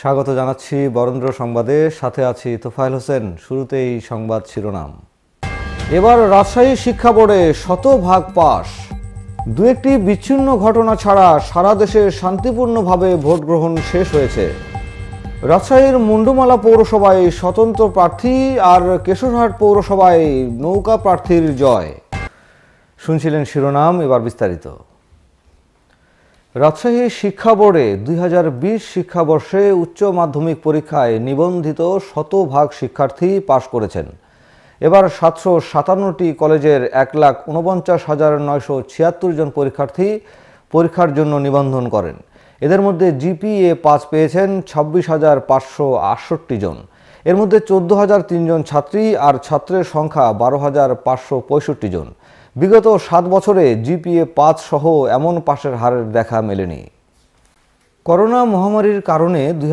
স্বাগত জানাচ্ছি বরেন্দ্র সংবাদে সাথে আছি তোফায়ল হোসেন শুরুতেই সংবাদ শিরোনাম এবার রাজশাহী শিক্ষা বোর্ডে শতভাগ পাশ দু একটি বিচ্ছিন্ন ঘটনা ছাড়া সারা দেশে শান্তিপূর্ণভাবে ভোট গ্রহণ শেষ হয়েছে রাজশাহীর মুন্ডুমালা পৌরসভায় স্বতন্ত্র প্রার্থী আর কেশরহাট পৌরসভায় নৌকা প্রার্থীর জয় শুনছিলেন শিরোনাম এবার বিস্তারিত রাজশাহী শিক্ষা বোর্ডে দুই শিক্ষাবর্ষে উচ্চ মাধ্যমিক পরীক্ষায় নিবন্ধিত শতভাগ শিক্ষার্থী পাশ করেছেন এবার সাতশো সাতান্নটি কলেজের এক লাখ উনপঞ্চাশ হাজার নয়শো ছিয়াত্তর জন পরীক্ষার্থী পরীক্ষার জন্য নিবন্ধন করেন এদের মধ্যে জিপিএ পাস পেয়েছেন ছাব্বিশ হাজার পাঁচশো আটষট্টি জন এর মধ্যে চোদ্দ হাজার তিনজন ছাত্রী আর ছাত্রের সংখ্যা বারো হাজার পাঁচশো পঁয়ষট্টি জন বিগত সাত বছরে জিপিএ পাঁচ সহ এমন পাশের হারের দেখা মেলেনি করোনা মহামারীর কারণে দুই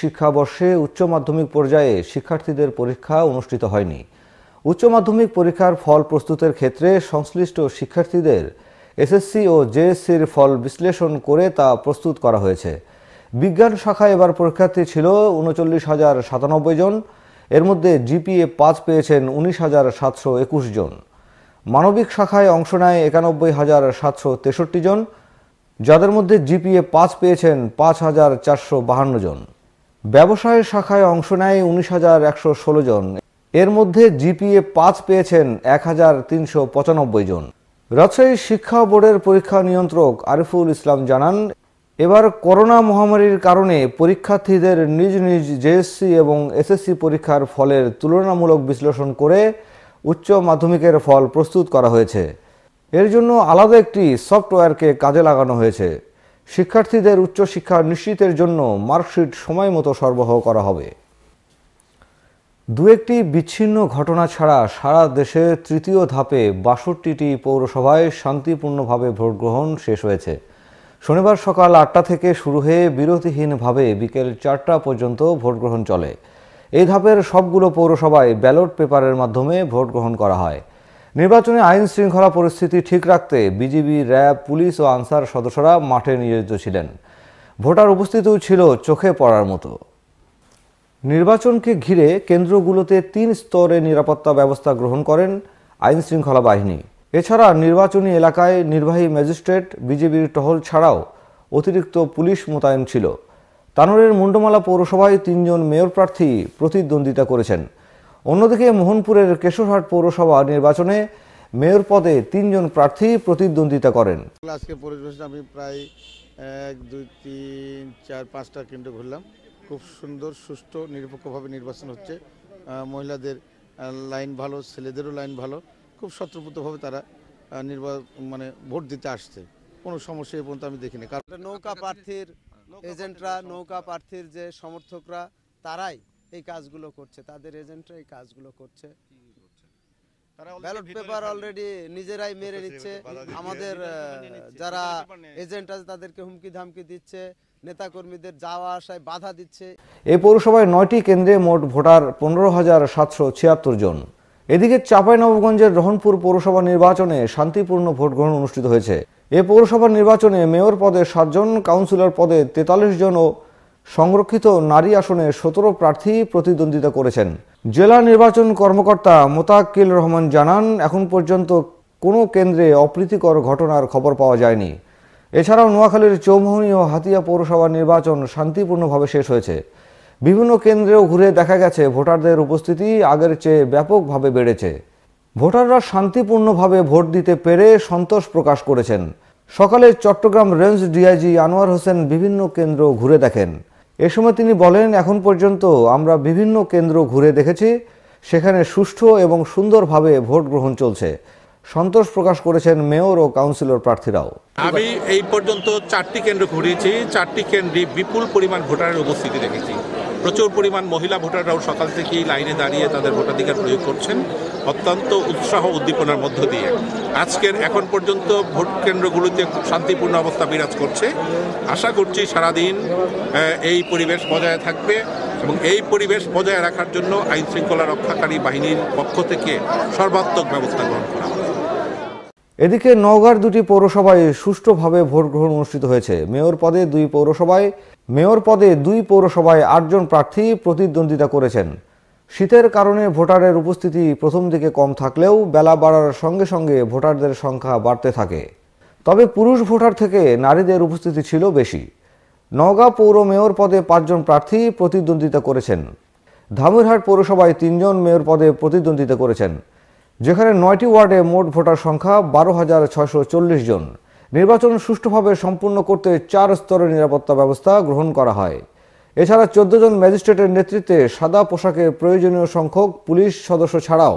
শিক্ষাবর্ষে উচ্চ মাধ্যমিক পর্যায়ে শিক্ষার্থীদের পরীক্ষা অনুষ্ঠিত হয়নি উচ্চ মাধ্যমিক পরীক্ষার ফল প্রস্তুতের ক্ষেত্রে সংশ্লিষ্ট শিক্ষার্থীদের এসএসসি ও জেএসসির ফল বিশ্লেষণ করে তা প্রস্তুত করা হয়েছে বিজ্ঞান শাখায় এবার পরীক্ষার্থী ছিল উনচল্লিশ হাজার সাতানব্বই জন এর মধ্যে জিপিএ পাঁচ পেয়েছেন উনিশ হাজার সাতশো একুশ জন মানবিক শাখায় অংশ নেয় একানব্বই হাজার সাতশো তেষট্টি জন যাদের মধ্যে জিপিএ পাঁচ পেয়েছেন পাঁচ হাজার চারশো বাহান্ন জন ব্যবসায় শাখায় অংশ নেয় উনিশ হাজার একশো ষোলো জন এর মধ্যে জিপিএ পাঁচ পেয়েছেন এক হাজার তিনশো পঁচানব্বই জন রাজশাহী শিক্ষা বোর্ডের পরীক্ষা নিয়ন্ত্রক আরিফুল ইসলাম জানান এবার করোনা মহামারীর কারণে পরীক্ষার্থীদের নিজ নিজ জেএসসি এবং এসএসসি পরীক্ষার ফলের তুলনামূলক বিশ্লেষণ করে উচ্চ মাধ্যমিকের ফল প্রস্তুত করা হয়েছে এর জন্য আলাদা একটি সফটওয়্যারকে কাজে লাগানো হয়েছে শিক্ষার্থীদের উচ্চশিক্ষা নিশ্চিতের জন্য মার্কশিট সময় মতো সরবরাহ করা হবে দু একটি বিচ্ছিন্ন ঘটনা ছাড়া সারা দেশে তৃতীয় ধাপে বাষট্টিটি পৌরসভায় শান্তিপূর্ণভাবে ভোট গ্রহণ শেষ হয়েছে শনিবার সকাল আটটা থেকে শুরু হয়ে বিরতিহীনভাবে বিকেল চারটা পর্যন্ত ভোটগ্রহণ চলে এই ধাপের সবগুলো পৌরসভায় ব্যালট পেপারের মাধ্যমে ভোট গ্রহণ করা হয় নির্বাচনে আইন শৃঙ্খলা পরিস্থিতি ঠিক রাখতে বিজিবি র্যাব পুলিশ ও আনসার সদস্যরা মাঠে নিয়োজিত ছিলেন ভোটার উপস্থিতিও ছিল চোখে পড়ার মতো নির্বাচনকে ঘিরে কেন্দ্রগুলোতে তিন স্তরে নিরাপত্তা ব্যবস্থা গ্রহণ করেন আইন শৃঙ্খলা বাহিনী এছাড়া নির্বাচনী এলাকায় নির্বাহী ম্যাজিস্ট্রেট বিজেপির টহল ছাড়াও অতিরিক্ত পুলিশ মোতায়েন ছিল তানোরের মুন্ডমালা পৌরসভায় তিনজন মেয়র প্রার্থী প্রতিদ্বন্দ্বিতা করেছেন অন্যদিকে মোহনপুরের কেশরহাট পৌরসভা নির্বাচনে মেয়র পদে তিনজন প্রার্থী প্রতিদ্বন্দ্বিতা করেন আজকে পরিবেশ আমি প্রায় এক দুই তিন চার পাঁচটা কেন্দ্র ঘুরলাম খুব সুন্দর সুষ্ঠু নিরপেক্ষভাবে নির্বাচন হচ্ছে মহিলাদের লাইন ভালো ছেলেদেরও লাইন ভালো খুব স্বতঃপ্রতভাবে তারা নির্বাচন মানে ভোট দিতে আসছে কোনো সমস্যা এ পর্যন্ত আমি দেখিনি কারণ নৌকা প্রার্থীর এজেন্টরা নৌকা প্রার্থীর যে সমর্থকরা তারাই এই কাজগুলো করছে তাদের এজেন্টরা এই কাজগুলো করছে ব্যালট পেপার অলরেডি নিজেরাই মেরে নিচ্ছে আমাদের যারা এজেন্ট আছে তাদেরকে হুমকি ধামকি দিচ্ছে নেতাকর্মীদের যাওয়া আসায় বাধা দিচ্ছে এই পৌরসভায় নয়টি কেন্দ্রে মোট ভোটার পনেরো হাজার সাতশো ছিয়াত্তর জন এদিকে চাঁপাইনবাবগঞ্জের রহনপুর পৌরসভা নির্বাচনে শান্তিপূর্ণ ভোট গ্রহণ অনুষ্ঠিত হয়েছে এ পৌরসভা নির্বাচনে মেয়র পদে সাতজন কাউন্সিলর পদে তেতাল্লিশ জন ও সংরক্ষিত নারী আসনে সতেরো প্রার্থী প্রতিদ্বন্দ্বিতা করেছেন জেলা নির্বাচন কর্মকর্তা মোতাক্কিল রহমান জানান এখন পর্যন্ত কোনো কেন্দ্রে অপ্রীতিকর ঘটনার খবর পাওয়া যায়নি এছাড়াও নোয়াখালীর চৌমোহনী ও হাতিয়া পৌরসভা নির্বাচন শান্তিপূর্ণভাবে শেষ হয়েছে বিভিন্ন কেন্দ্রেও ঘুরে দেখা গেছে ভোটারদের উপস্থিতি আগের চেয়ে ব্যাপকভাবে বেড়েছে ভোটাররা শান্তিপূর্ণভাবে ভোট দিতে পেরে সন্তোষ প্রকাশ করেছেন সকালে চট্টগ্রাম রেঞ্জ ডিআইজি আনোয়ার হোসেন বিভিন্ন কেন্দ্র ঘুরে দেখেন এ সময় তিনি বলেন এখন পর্যন্ত আমরা বিভিন্ন কেন্দ্র ঘুরে দেখেছি সেখানে সুষ্ঠু এবং সুন্দরভাবে ভোট গ্রহণ চলছে সন্তোষ প্রকাশ করেছেন মেয়র ও কাউন্সিলর প্রার্থীরাও আমি এই পর্যন্ত চারটি কেন্দ্র ঘুরিয়েছি চারটি কেন্দ্রে বিপুল পরিমাণ ভোটারের উপস্থিতি দেখেছি প্রচুর পরিমাণ মহিলা ভোটাররাও সকাল থেকেই লাইনে দাঁড়িয়ে তাদের ভোটাধিকার প্রয়োগ করছেন অত্যন্ত উৎসাহ উদ্দীপনার মধ্য দিয়ে আজকের এখন পর্যন্ত ভোট কেন্দ্রগুলোতে শান্তিপূর্ণ অবস্থা বিরাজ করছে আশা করছি সারাদিন এই পরিবেশ বজায় থাকবে এবং এই পরিবেশ বজায় রাখার জন্য আইনশৃঙ্খলা রক্ষাকারী বাহিনীর পক্ষ থেকে সর্বাত্মক ব্যবস্থা গ্রহণ করা এদিকে নওগাঁর দুটি পৌরসভায় সুষ্ঠুভাবে ভোট গ্রহণ অনুষ্ঠিত হয়েছে মেয়র পদে দুই পৌরসভায় মেয়র পদে দুই পৌরসভায় আটজন প্রার্থী প্রতিদ্বন্দ্বিতা করেছেন শীতের কারণে ভোটারের উপস্থিতি প্রথম দিকে কম থাকলেও বেলা বাড়ার সঙ্গে সঙ্গে ভোটারদের সংখ্যা বাড়তে থাকে তবে পুরুষ ভোটার থেকে নারীদের উপস্থিতি ছিল বেশি নওগাঁ পৌর মেয়র পদে পাঁচজন প্রার্থী প্রতিদ্বন্দ্বিতা করেছেন ধামুরহাট পৌরসভায় তিনজন মেয়র পদে প্রতিদ্বন্দ্বিতা করেছেন যেখানে নয়টি ওয়ার্ডে মোট ভোটার সংখ্যা বারো হাজার ছয়শো চল্লিশ জন নির্বাচন সুষ্ঠুভাবে সম্পূর্ণ করতে চার স্তরের নিরাপত্তা ব্যবস্থা গ্রহণ করা হয় এছাড়া চোদ্দ জন ম্যাজিস্ট্রেটের নেতৃত্বে সাদা পোশাকে প্রয়োজনীয় সংখ্যক পুলিশ সদস্য ছাড়াও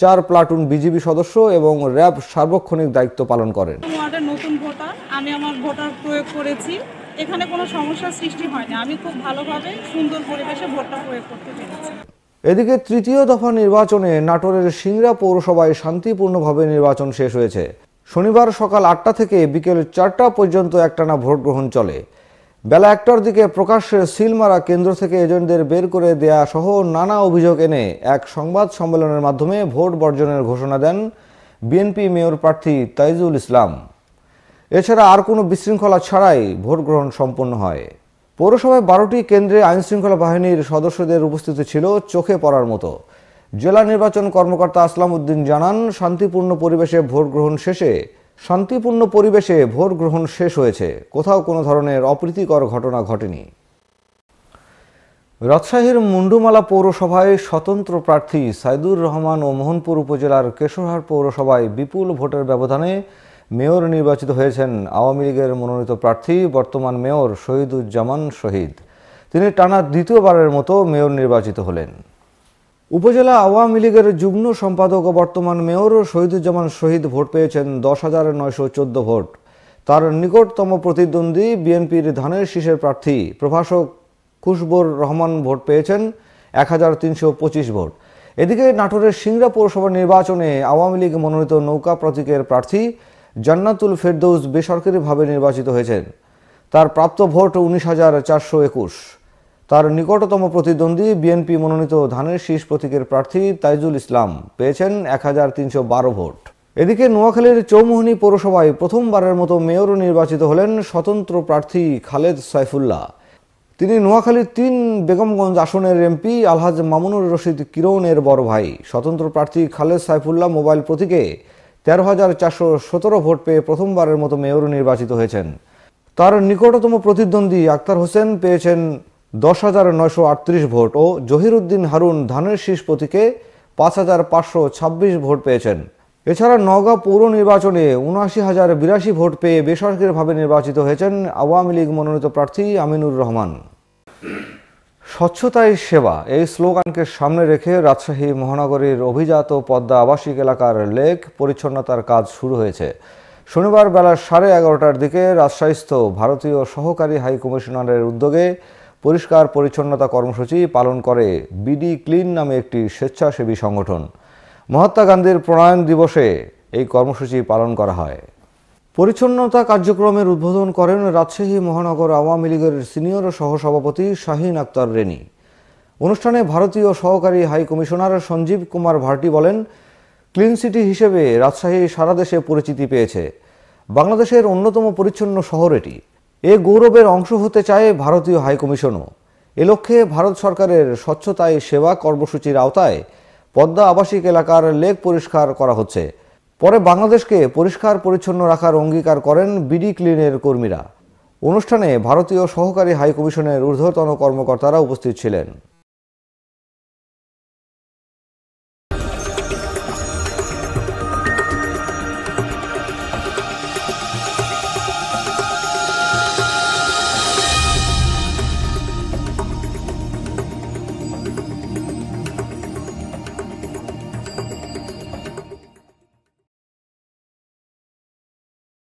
চার প্লাটুন বিজিবি সদস্য এবং র্যাব সার্বক্ষণিক দায়িত্ব পালন করেন নতুন ভোটার আমি আমার ভোটার প্রয়োগ করেছি এখানে কোনো সমস্যার সৃষ্টি হয়নি আমি খুব ভালোভাবে সুন্দর পরিবেশে ভোটটা প্রয়োগ করতে পেরেছি এদিকে তৃতীয় দফা নির্বাচনে নাটোরের সিংড়া পৌরসভায় শান্তিপূর্ণভাবে নির্বাচন শেষ হয়েছে শনিবার সকাল আটটা থেকে বিকেল চারটা পর্যন্ত একটানা ভোট গ্রহণ চলে বেলা একটার দিকে প্রকাশ্যে সিলমারা কেন্দ্র থেকে এজেন্টদের বের করে দেয়া সহ নানা অভিযোগ এনে এক সংবাদ সম্মেলনের মাধ্যমে ভোট বর্জনের ঘোষণা দেন বিএনপি মেয়র প্রার্থী তাইজুল ইসলাম এছাড়া আর কোনো বিশৃঙ্খলা ছাড়াই ভোট গ্রহণ সম্পন্ন হয় পৌরসভায় বারোটি কেন্দ্রে আইনশৃঙ্খলা বাহিনীর সদস্যদের উপস্থিতি ছিল চোখে পড়ার মতো জেলা নির্বাচন কর্মকর্তা আসলাম উদ্দিন জানান শান্তিপূর্ণ পরিবেশে ভোট গ্রহণ শেষে শান্তিপূর্ণ পরিবেশে ভোট গ্রহণ শেষ হয়েছে কোথাও কোনো ধরনের অপ্রীতিকর ঘটনা ঘটেনি রাজশাহীর মুন্ডুমালা পৌরসভায় স্বতন্ত্র প্রার্থী সাইদুর রহমান ও মোহনপুর উপজেলার কেশরহাট পৌরসভায় বিপুল ভোটের ব্যবধানে মেয়র নির্বাচিত হয়েছেন আওয়ামী লীগের মনোনীত প্রার্থী বর্তমান মেয়র শহীদুজ্জামান শহীদ তিনি টানা দ্বিতীয়বারের মতো মেয়র নির্বাচিত হলেন উপজেলা আওয়ামী লীগের যুগ্ম সম্পাদক ও বর্তমান মেয়র শহীদুজ্জামান শহীদ ভোট পেয়েছেন দশ হাজার নয়শো চোদ্দ ভোট তার নিকটতম প্রতিদ্বন্দ্বী বিএনপির ধানের শীষের প্রার্থী প্রভাষক খুশবুর রহমান ভোট পেয়েছেন এক হাজার তিনশো পঁচিশ ভোট এদিকে নাটোরের সিংড়া পৌরসভা নির্বাচনে আওয়ামী লীগ মনোনীত নৌকা প্রতীকের প্রার্থী জান্নাতুল ফেরদৌস বেসরকারিভাবে নির্বাচিত হয়েছেন তার প্রাপ্ত ভোট উনিশ হাজার চারশো একুশ তার নিকটতম প্রতিদ্বন্দ্বী বিএনপি মনোনীত ধানের শীষ প্রতীকের প্রার্থী তাইজুল ইসলাম পেয়েছেন এক হাজার তিনশো বারো ভোট এদিকে নোয়াখালীর চৌমুহনী পৌরসভায় প্রথমবারের মতো মেয়রও নির্বাচিত হলেন স্বতন্ত্র প্রার্থী খালেদ সাইফুল্লাহ তিনি নোয়াখালীর তিন বেগমগঞ্জ আসনের এমপি আলহাজ মামুনুর রশিদ কিরণের বড় ভাই স্বতন্ত্র প্রার্থী খালেদ সাইফুল্লাহ মোবাইল প্রতীকে তেরো হাজার চারশো সতেরো ভোট পেয়ে প্রথমবারের মতো মেয়র নির্বাচিত হয়েছেন তার নিকটতম প্রতিদ্বন্দ্বী আক্তার হোসেন পেয়েছেন দশ হাজার নয়শো আটত্রিশ ভোট ও জহিরুদ্দিন হারুন ধানের শীষ প্রতীকে পাঁচ হাজার পাঁচশো ছাব্বিশ ভোট পেয়েছেন এছাড়া নওগাঁ পৌর নির্বাচনে উনআশি হাজার বিরাশি ভোট পেয়ে বেসরকারিভাবে নির্বাচিত হয়েছেন আওয়ামী লীগ মনোনীত প্রার্থী আমিনুর রহমান স্বচ্ছতাই সেবা এই স্লোগানকে সামনে রেখে রাজশাহী মহানগরীর অভিজাত পদ্মা আবাসিক এলাকার লেক পরিচ্ছন্নতার কাজ শুরু হয়েছে শনিবার বেলা সাড়ে এগারোটার দিকে রাজশাহীস্থ ভারতীয় সহকারী হাই কমিশনারের উদ্যোগে পরিষ্কার পরিচ্ছন্নতা কর্মসূচি পালন করে বিডি ক্লিন নামে একটি স্বেচ্ছাসেবী সংগঠন মহাত্মা গান্ধীর প্রণয়ন দিবসে এই কর্মসূচি পালন করা হয় পরিচ্ছন্নতা কার্যক্রমের উদ্বোধন করেন রাজশাহী মহানগর আওয়ামী লীগের সিনিয়র সহসভাপতি শাহিন আক্তার রেনি অনুষ্ঠানে ভারতীয় সহকারী হাই কমিশনার সঞ্জীব কুমার ভার্টি বলেন ক্লিন সিটি হিসেবে রাজশাহী সারা দেশে পরিচিতি পেয়েছে বাংলাদেশের অন্যতম পরিচ্ছন্ন শহর এটি এ গৌরবের অংশ হতে চায় ভারতীয় হাইকমিশনও এ লক্ষ্যে ভারত সরকারের স্বচ্ছতায় সেবা কর্মসূচির আওতায় পদ্মা আবাসিক এলাকার লেক পরিষ্কার করা হচ্ছে পরে বাংলাদেশকে পরিষ্কার পরিচ্ছন্ন রাখার অঙ্গীকার করেন বিডি ক্লিনের কর্মীরা অনুষ্ঠানে ভারতীয় সহকারী হাইকমিশনের ঊর্ধ্বতন কর্মকর্তারা উপস্থিত ছিলেন